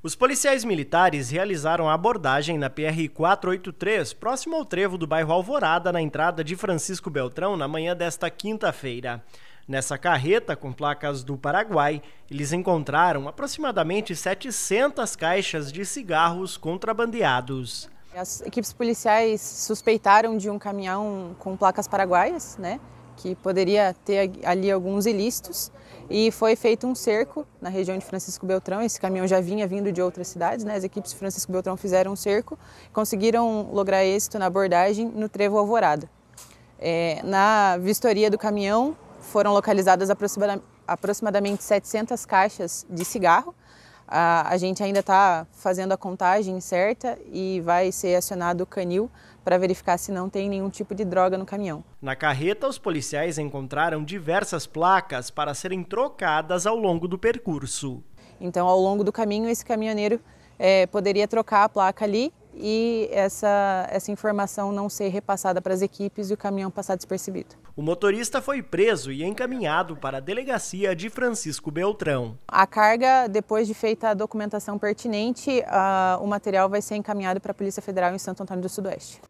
Os policiais militares realizaram a abordagem na PR 483, próximo ao trevo do bairro Alvorada, na entrada de Francisco Beltrão, na manhã desta quinta-feira. Nessa carreta, com placas do Paraguai, eles encontraram aproximadamente 700 caixas de cigarros contrabandeados. As equipes policiais suspeitaram de um caminhão com placas paraguaias, né? que poderia ter ali alguns ilícitos e foi feito um cerco na região de Francisco Beltrão. Esse caminhão já vinha vindo de outras cidades, né? As equipes de Francisco Beltrão fizeram um cerco, conseguiram lograr êxito na abordagem no Trevo Alvorada. É, na vistoria do caminhão foram localizadas aproximadamente 700 caixas de cigarro, a, a gente ainda está fazendo a contagem certa e vai ser acionado o canil para verificar se não tem nenhum tipo de droga no caminhão. Na carreta, os policiais encontraram diversas placas para serem trocadas ao longo do percurso. Então, ao longo do caminho, esse caminhoneiro é, poderia trocar a placa ali e essa, essa informação não ser repassada para as equipes e o caminhão passar despercebido. O motorista foi preso e encaminhado para a delegacia de Francisco Beltrão. A carga, depois de feita a documentação pertinente, uh, o material vai ser encaminhado para a Polícia Federal em Santo Antônio do Sudoeste.